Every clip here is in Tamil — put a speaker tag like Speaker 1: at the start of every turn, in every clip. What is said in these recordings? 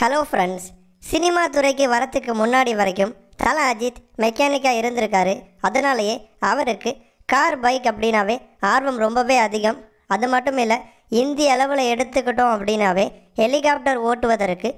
Speaker 1: ஹலோ ஃப்ரெண்ட்ஸ் சினிமா துறைக்கு வரத்துக்கு முன்னாடி வரைக்கும் தல அஜித் மெக்கானிக்காக இருந்திருக்காரு அதனாலேயே அவருக்கு கார் பைக் அப்படின்னாவே ஆர்வம் ரொம்பவே அதிகம் அது மட்டும் இல்லை இந்திய அளவில் எடுத்துக்கிட்டோம் அப்படின்னாவே ஹெலிகாப்டர் ஓட்டுவதற்கு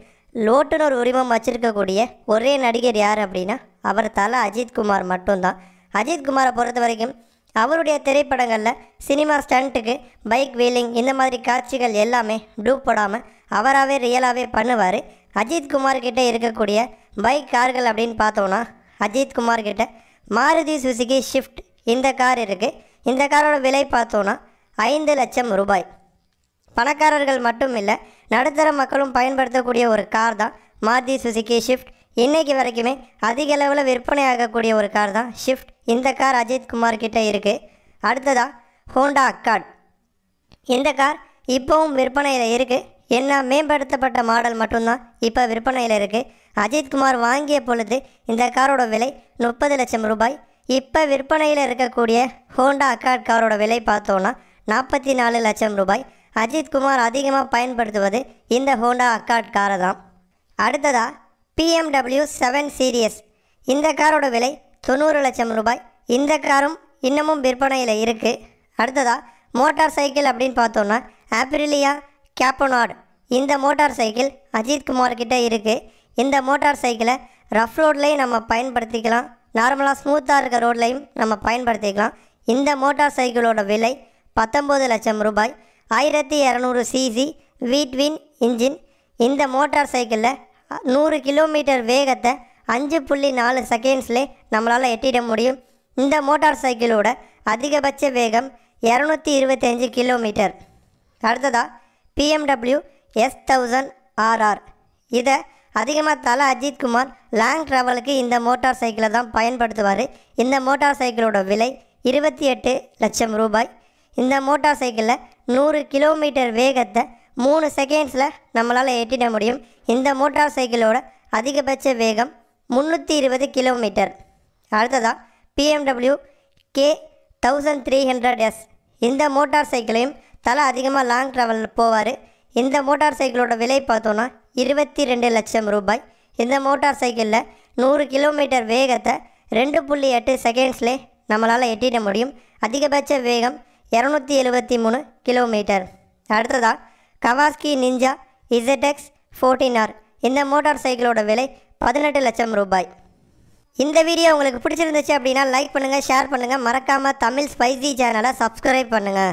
Speaker 1: லோட்டுனர் உரிமம் வச்சுருக்கக்கூடிய ஒரே நடிகர் யார் அப்படின்னா அவர் தலை அஜித்குமார் மட்டும்தான் அஜித்குமாரை பொறுத்த வரைக்கும் அவருடைய திரைப்படங்களில் சினிமா ஸ்டண்ட்டுக்கு பைக் வீலிங் இந்த மாதிரி காட்சிகள் எல்லாமே டூப் போடாமல் அவராகவே ரியலாகவே பண்ணுவார் அஜித்குமார் கிட்டே இருக்கக்கூடிய பைக் கார்கள் அப்படின்னு பார்த்தோன்னா அஜித்குமார்கிட்ட கிட்ட மாருதி சுசுகி ஷிஃப்ட் இந்த கார் இருக்குது இந்த காரோட விலை பார்த்தோன்னா ஐந்து லட்சம் ரூபாய் பணக்காரர்கள் மட்டும் இல்லை நடுத்தர மக்களும் பயன்படுத்தக்கூடிய ஒரு கார் தான் மாருதி சுசுகி ஷிஃப்ட் இன்றைக்கி வரைக்குமே அதிக அளவில் விற்பனை ஆகக்கூடிய ஒரு கார் தான் ஷிஃப்ட் இந்த கார் அஜித் குமார் கிட்டே இருக்குது அடுத்ததா ஹோண்டா அக்காட் இந்த கார் இப்போவும் விற்பனையில் இருக்குது என்ன மேம்படுத்தப்பட்ட மாடல் மட்டும்தான் இப்போ விற்பனையில் இருக்குது அஜித் குமார் வாங்கிய பொழுது இந்த காரோட விலை முப்பது லட்சம் ரூபாய் இப்போ விற்பனையில் இருக்கக்கூடிய ஹோண்டா அக்காட் காரோட விலை பார்த்தோன்னா நாற்பத்தி நாலு லட்சம் ரூபாய் அஜித் குமார் அதிகமாக பயன்படுத்துவது இந்த ஹோண்டா அக்காட் காரை தான் அடுத்ததாக பிஎம்டபிள்யூ செவன் சீரியஸ் இந்த காரோட விலை தொண்ணூறு லட்சம் ரூபாய் இந்த காரும் இன்னமும் விற்பனையில் இருக்குது அடுத்ததாக மோட்டார் சைக்கிள் அப்படின்னு பார்த்தோன்னா ஆப்ரிலியா கேப்பனாட் இந்த மோட்டார் சைக்கிள் அஜித் கிட்டே இருக்குது இந்த மோட்டார் சைக்கிளை ரஃப் ரோட்லேயும் நம்ம பயன்படுத்திக்கலாம் நார்மலாக ஸ்மூத்தாக இருக்க ரோட்லையும் நம்ம பயன்படுத்திக்கலாம் இந்த மோட்டார் சைக்கிளோட விலை பத்தொம்பது லட்சம் ரூபாய் ஆயிரத்தி இரநூறு சிசி வீட்வின் இன்ஜின் இந்த மோட்டார் சைக்கிளில் நூறு கிலோமீட்டர் வேகத்தை அஞ்சு புள்ளி நாலு செகண்ட்ஸ்லே நம்மளால் எட்டிட முடியும் இந்த மோட்டார் சைக்கிளோட அதிகபட்ச வேகம் இரநூத்தி இருபத்தஞ்சு கிலோமீட்டர் அடுத்ததாக பிஎம்டபிள்யூ எஸ் தௌசண்ட் ஆர்ஆர் இதை அதிகமாக தலை அஜித்குமார் லாங் ட்ராவலுக்கு இந்த மோட்டார் சைக்கிளை தான் பயன்படுத்துவார் இந்த மோட்டார் சைக்கிளோட விலை இருபத்தி எட்டு லட்சம் ரூபாய் இந்த மோட்டார் சைக்கிளில் நூறு கிலோமீட்டர் வேகத்தை மூணு செகண்ட்ஸில் நம்மளால் எட்டிட முடியும் இந்த மோட்டார் சைக்கிளோட அதிகபட்ச வேகம் முந்நூற்றி இருபது கிலோமீட்டர் அடுத்ததாக BMW K thousand three hundred S இந்த மோட்டார் சைக்கிளையும் தலை அதிகமாக லாங் ட்ராவல் போவார் இந்த மோட்டார் சைக்கிளோட விலை பார்த்தோன்னா இருபத்தி ரெண்டு லட்சம் ரூபாய் இந்த மோட்டார் சைக்கிளில் நூறு கிலோமீட்டர் வேகத்தை ரெண்டு புள்ளி எட்டு செகண்ட்ஸ்லே நம்மளால் எட்டிட முடியும் அதிகபட்ச வேகம் இரநூத்தி எழுபத்தி மூணு கிலோமீட்டர் அடுத்ததாக Kawasaki Ninja ZX fourteen R இந்த மோட்டார் சைக்கிளோட விலை பதினெட்டு லட்சம் ரூபாய் இந்த வீடியோ உங்களுக்கு பிடிச்சிருந்துச்சு அப்படின்னா லைக் பண்ணுங்கள் ஷேர் பண்ணுங்கள் மறக்காமல் தமிழ் ஸ்பைசி சேனலை சப்ஸ்கிரைப் பண்ணுங்கள்